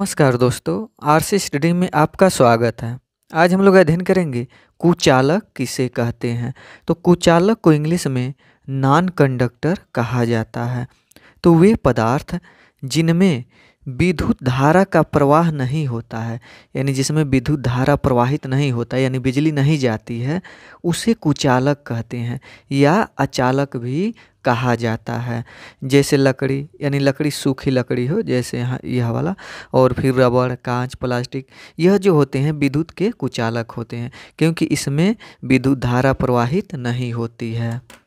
नमस्कार दोस्तों RC study में आपका स्वागत है आज हम लोग अध्ययन करेंगे कुचालक किसे कहते हैं तो कुचालक को इंग्लिश में नॉन कंडक्टर कहा जाता है तो वे पदार्थ जिनमें विद्युत धारा का प्रवाह नहीं होता है यानी जिसमें विद्युत धारा प्रवाहित नहीं होता यानी बिजली नहीं जाती है उसे कुचालक कहते हैं या अचालक भी कहा जाता है जैसे लकड़ी यानी लकड़ी सूखी लकड़ी हो जैसे यहाँ यह वाला और फिर रबड़ कांच प्लास्टिक यह जो होते हैं विद्युत के कुचालक होते हैं क्योंकि इसमें विद्युत धारा प्रवाहित नहीं होती है